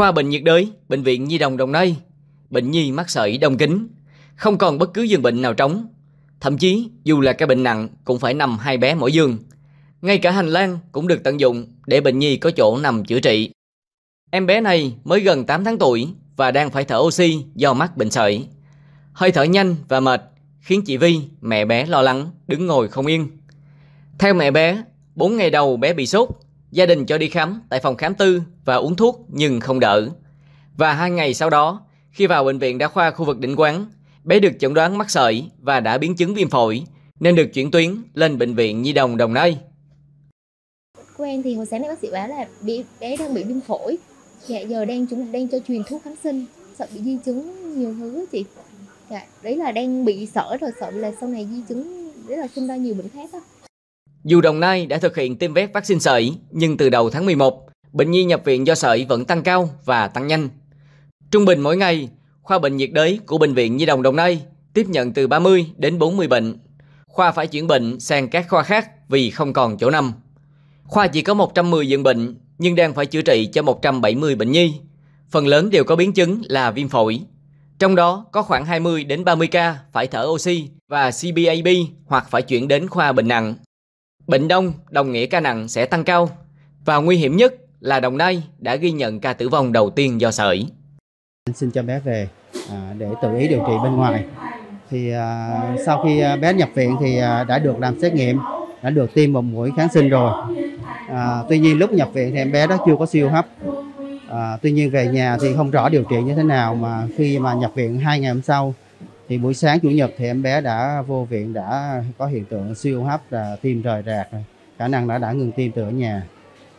Khoa bệnh nhiệt đới, bệnh viện Nhi đồng Đồng Nai, bệnh nhi mắc sởi đông kính, không còn bất cứ giường bệnh nào trống. Thậm chí dù là cái bệnh nặng cũng phải nằm hai bé mỗi giường. Ngay cả hành lang cũng được tận dụng để bệnh nhi có chỗ nằm chữa trị. Em bé này mới gần 8 tháng tuổi và đang phải thở oxy do mắc bệnh sởi. Hơi thở nhanh và mệt khiến chị Vi, mẹ bé lo lắng, đứng ngồi không yên. Theo mẹ bé, 4 ngày đầu bé bị sốt, gia đình cho đi khám tại phòng khám tư và uống thuốc nhưng không đỡ. Và hai ngày sau đó, khi vào bệnh viện đa khoa khu vực Định Quán, bé được chẩn đoán mắc sợi và đã biến chứng viêm phổi, nên được chuyển tuyến lên bệnh viện Nhi đồng Đồng Nai. Của em thì hồi sáng nay bác sĩ báo là bị bé đang bị viêm phổi, dạ giờ đang chúng đang cho truyền thuốc kháng sinh, sợ bị di chứng nhiều thứ chị. Dạ, đấy là đang bị sợ rồi sợ là sau này di chứng, đấy là sinh ra nhiều bệnh khác đó. Dù Đồng Nai đã thực hiện tiêm vét vaccine sởi, nhưng từ đầu tháng 11, bệnh nhi nhập viện do sởi vẫn tăng cao và tăng nhanh. Trung bình mỗi ngày, khoa bệnh nhiệt đới của Bệnh viện Nhi đồng Đồng Nai tiếp nhận từ 30 đến 40 bệnh. Khoa phải chuyển bệnh sang các khoa khác vì không còn chỗ nằm. Khoa chỉ có 110 giường bệnh nhưng đang phải chữa trị cho 170 bệnh nhi. Phần lớn đều có biến chứng là viêm phổi. Trong đó có khoảng 20 đến 30 ca phải thở oxy và cbab hoặc phải chuyển đến khoa bệnh nặng Bệnh đông đồng nghĩa ca nặng sẽ tăng cao và nguy hiểm nhất là Đồng Nai đã ghi nhận ca tử vong đầu tiên do sởi. Anh xin cho bé về à, để tự ý điều trị bên ngoài. Thì à, sau khi à, bé nhập viện thì à, đã được làm xét nghiệm, đã được tiêm một mũi kháng sinh rồi. À, tuy nhiên lúc nhập viện thì em bé đó chưa có siêu hấp. À, tuy nhiên về nhà thì không rõ điều trị như thế nào mà khi mà nhập viện hai ngày hôm sau thì buổi sáng chủ nhật thì em bé đã vô viện đã có hiện tượng siêu hấp là tim rời rạc khả năng đã đã ngừng tim từ ở nhà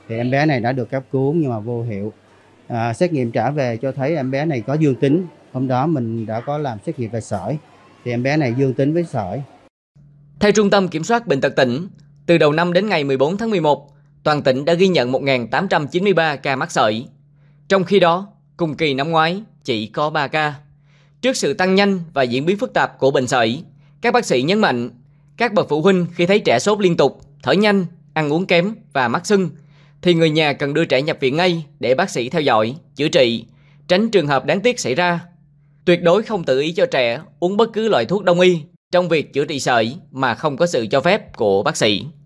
thì em bé này đã được cấp cứu nhưng mà vô hiệu à, xét nghiệm trả về cho thấy em bé này có dương tính hôm đó mình đã có làm xét nghiệm về sởi thì em bé này dương tính với sởi theo Trung tâm Kiểm soát Bệnh tật tỉnh, từ đầu năm đến ngày 14 tháng 11, toàn tỉnh đã ghi nhận 1.893 ca mắc sởi. Trong khi đó, cùng kỳ năm ngoái chỉ có 3 ca. Trước sự tăng nhanh và diễn biến phức tạp của bệnh sởi, các bác sĩ nhấn mạnh các bậc phụ huynh khi thấy trẻ sốt liên tục, thở nhanh, ăn uống kém và mắc sưng thì người nhà cần đưa trẻ nhập viện ngay để bác sĩ theo dõi, chữa trị, tránh trường hợp đáng tiếc xảy ra. Tuyệt đối không tự ý cho trẻ uống bất cứ loại thuốc đông y trong việc chữa trị sởi mà không có sự cho phép của bác sĩ.